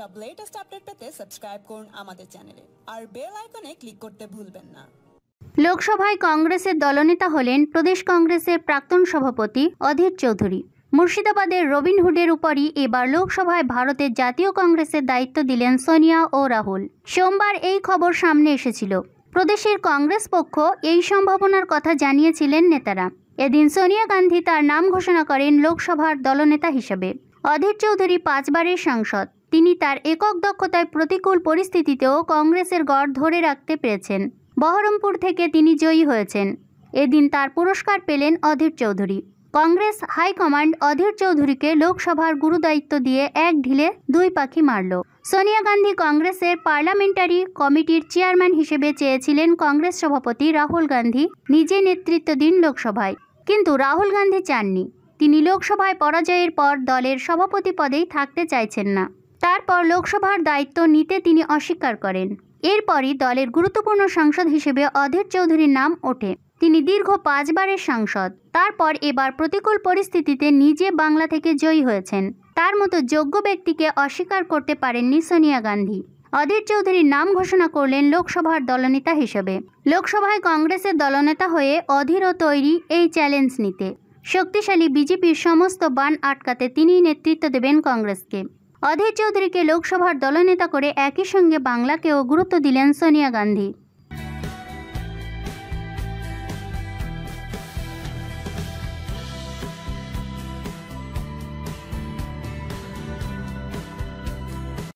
সব latest update পেতে subscribe করুন আমাদের চ্যানেলে আর বেল আইকনে ক্লিক করতে ভুলবেন না লোকসভায় কংগ্রেসের দলনেতা হলেন প্রদেশ কংগ্রেসের প্রাক্তন সভাপতি অধীর চৌধুরী মুর্শিদাবাদের রবিনহুডের উপরই এবার লোকসভায় ভারতের জাতীয় কংগ্রেসের দায়িত্ব দিলেন সোনিয়া ও রাহুল সোমবার এই খবর সামনে এসেছিল প্রদেশের কংগ্রেস পক্ষ এই সম্ভাবনার কথা জানিয়েছিলেন নেতারা এদিন সোনিয়া গান্ধী তার নাম ঘোষণা করেন লোকসভার দলনেতা হিসেবে অধীর চৌধুরী পাঁচবারের সাংসদ তিনি তার একক দক্ষতায় প্রতিকূল পরিস্থিতিতেও কংগ্রেসের গড় ধরে রাখতে পেরেছেন বহরমপুর থেকে তিনি জয়ী হয়েছেন এদিন তার পুরস্কার পেলেন অধীর চৌধুরী কংগ্রেস হাইকমান্ড অধীর চৌধুরীকে লোকসভার গুরুদায়িত্ব দিয়ে এক ঢিলে দুই পাখি মারল সোনিয়া গান্ধী কংগ্রেসের পার্লামেন্টারি কমিটির চেয়ারম্যান হিসেবে চেয়েছিলেন কংগ্রেস সভাপতি রাহুল গান্ধী নিজে নেতৃত্ব দিন লোকসভায় কিন্তু রাহুল গান্ধী চাননি তিনি লোকসভায় পরাজয়ের পর দলের সভাপতি পদেই থাকতে চাইছেন না তারপর লোকসভার দায়িত্ব নিতে তিনি অস্বীকার করেন এরপরই দলের গুরুত্বপূর্ণ সাংসদ হিসেবে অধীর চৌধুরীর নাম ওঠে তিনি দীর্ঘ পাঁচবারের সাংসদ তারপর এবার প্রতিকূল পরিস্থিতিতে নিজে বাংলা থেকে জয়ী হয়েছেন তার মতো যোগ্য ব্যক্তিকে অস্বীকার করতে পারেননি সোনিয়া গান্ধী অধীর চৌধুরীর নাম ঘোষণা করলেন লোকসভার দলনেতা হিসেবে লোকসভায় কংগ্রেসের দলনেতা হয়ে অধীর ও তৈরি এই চ্যালেঞ্জ নিতে শক্তিশালী বিজেপির সমস্ত বান আটকাতে তিনিই নেতৃত্ব দেবেন কংগ্রেসকে অধীর চৌধুরীকে লোকসভার দলনেতা করে একই সঙ্গে বাংলাকেও গুরুত্ব দিলেন সোনিয়া গান্ধী